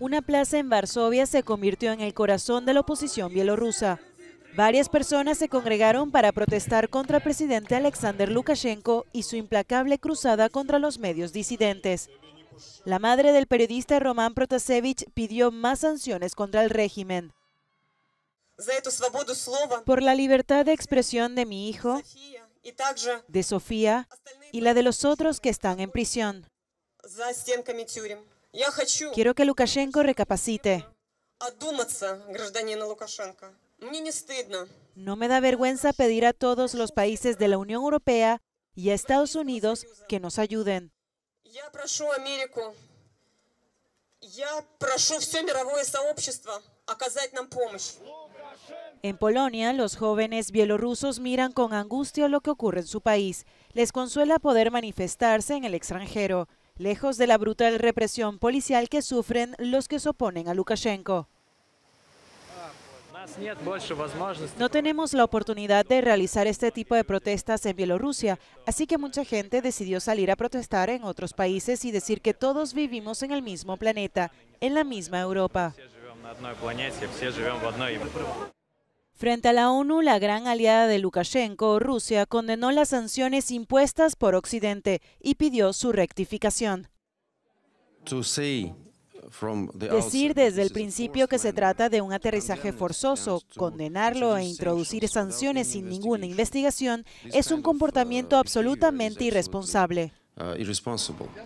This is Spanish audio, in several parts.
Una plaza en Varsovia se convirtió en el corazón de la oposición bielorrusa. Varias personas se congregaron para protestar contra el presidente Alexander Lukashenko y su implacable cruzada contra los medios disidentes. La madre del periodista Román Protasevich pidió más sanciones contra el régimen. Por la libertad de expresión de mi hijo, de Sofía y la de los otros que están en prisión. Quiero que Lukashenko recapacite. No me da vergüenza pedir a todos los países de la Unión Europea y a Estados Unidos que nos ayuden. En Polonia, los jóvenes bielorrusos miran con angustia lo que ocurre en su país. Les consuela poder manifestarse en el extranjero lejos de la brutal represión policial que sufren los que se oponen a Lukashenko. No tenemos la oportunidad de realizar este tipo de protestas en Bielorrusia, así que mucha gente decidió salir a protestar en otros países y decir que todos vivimos en el mismo planeta, en la misma Europa. Frente a la ONU, la gran aliada de Lukashenko, Rusia, condenó las sanciones impuestas por Occidente y pidió su rectificación. Decir desde el principio que se trata de un aterrizaje forzoso, condenarlo e introducir sanciones sin ninguna investigación es un uh, comportamiento absolutamente uh, irresponsable. Uh,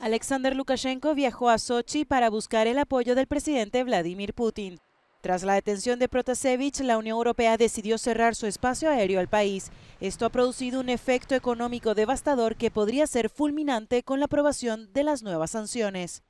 Alexander Lukashenko viajó a Sochi para buscar el apoyo del presidente Vladimir Putin. Tras la detención de Protasevich, la Unión Europea decidió cerrar su espacio aéreo al país. Esto ha producido un efecto económico devastador que podría ser fulminante con la aprobación de las nuevas sanciones.